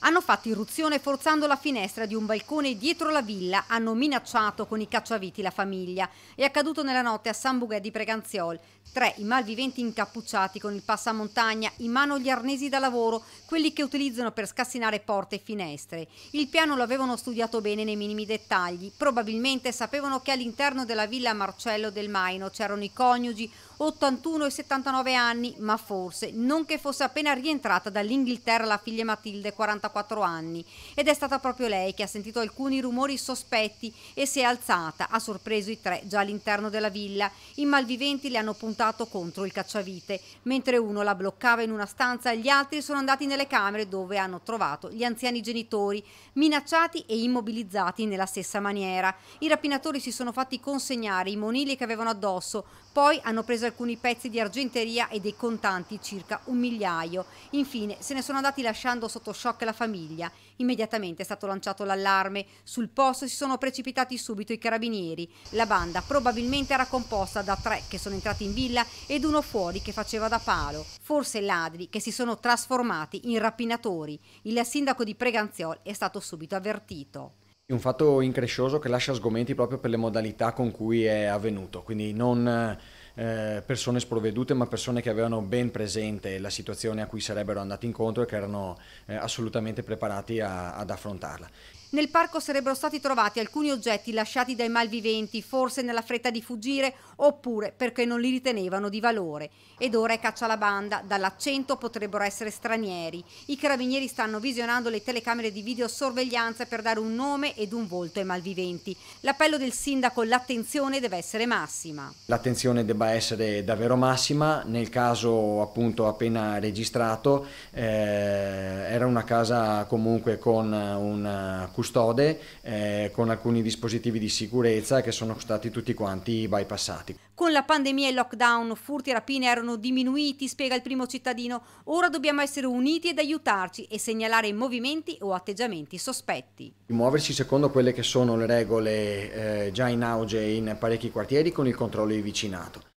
Hanno fatto irruzione forzando la finestra di un balcone dietro la villa, hanno minacciato con i cacciaviti la famiglia. È accaduto nella notte a San Bugè di Preganziol. Tre i malviventi incappucciati con il passamontagna, in mano gli arnesi da lavoro, quelli che utilizzano per scassinare porte e finestre. Il piano lo avevano studiato bene nei minimi dettagli. Probabilmente sapevano che all'interno della villa Marcello del Maino c'erano i coniugi, 81 e 79 anni, ma forse non che fosse appena rientrata dall'Inghilterra la figlia Matilde, 44 44 anni ed è stata proprio lei che ha sentito alcuni rumori sospetti e si è alzata, ha sorpreso i tre già all'interno della villa. I malviventi le hanno puntato contro il cacciavite, mentre uno la bloccava in una stanza, gli altri sono andati nelle camere dove hanno trovato gli anziani genitori, minacciati e immobilizzati nella stessa maniera. I rapinatori si sono fatti consegnare i monili che avevano addosso, poi hanno preso alcuni pezzi di argenteria e dei contanti, circa un migliaio. Infine se ne sono andati lasciando sotto shock la famiglia. Immediatamente è stato lanciato l'allarme. Sul posto si sono precipitati subito i carabinieri. La banda probabilmente era composta da tre che sono entrati in villa ed uno fuori che faceva da palo. Forse ladri che si sono trasformati in rapinatori. Il sindaco di Preganziol è stato subito avvertito. Un fatto increscioso che lascia sgomenti proprio per le modalità con cui è avvenuto, quindi non eh, persone sprovvedute, ma persone che avevano ben presente la situazione a cui sarebbero andati incontro e che erano eh, assolutamente preparati a, ad affrontarla. Nel parco sarebbero stati trovati alcuni oggetti lasciati dai malviventi, forse nella fretta di fuggire oppure perché non li ritenevano di valore. Ed ora è caccia alla banda, dall'accento potrebbero essere stranieri. I carabinieri stanno visionando le telecamere di videosorveglianza per dare un nome ed un volto ai malviventi. L'appello del sindaco, l'attenzione deve essere massima. L'attenzione debba essere davvero massima, nel caso appunto appena registrato eh, era una casa comunque con un custode, eh, con alcuni dispositivi di sicurezza che sono stati tutti quanti bypassati. Con la pandemia e il lockdown furti e rapine erano diminuiti, spiega il primo cittadino, ora dobbiamo essere uniti ed aiutarci e segnalare movimenti o atteggiamenti sospetti. Muoversi secondo quelle che sono le regole eh, già in auge in parecchi quartieri con il controllo di vicinato.